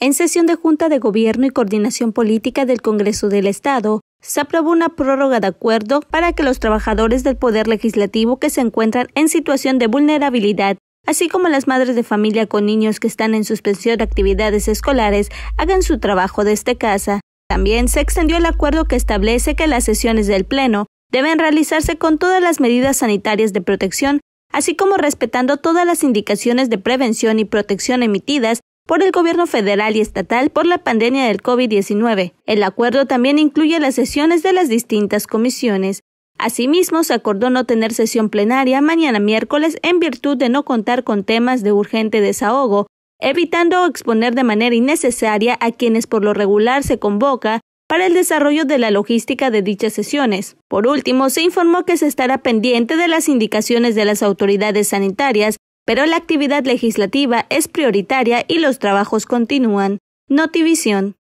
En sesión de Junta de Gobierno y Coordinación Política del Congreso del Estado, se aprobó una prórroga de acuerdo para que los trabajadores del Poder Legislativo que se encuentran en situación de vulnerabilidad, así como las madres de familia con niños que están en suspensión de actividades escolares, hagan su trabajo desde casa. También se extendió el acuerdo que establece que las sesiones del Pleno deben realizarse con todas las medidas sanitarias de protección así como respetando todas las indicaciones de prevención y protección emitidas por el gobierno federal y estatal por la pandemia del COVID-19. El acuerdo también incluye las sesiones de las distintas comisiones. Asimismo, se acordó no tener sesión plenaria mañana miércoles en virtud de no contar con temas de urgente desahogo, evitando exponer de manera innecesaria a quienes por lo regular se convoca para el desarrollo de la logística de dichas sesiones. Por último, se informó que se estará pendiente de las indicaciones de las autoridades sanitarias pero la actividad legislativa es prioritaria y los trabajos continúan. Notivisión.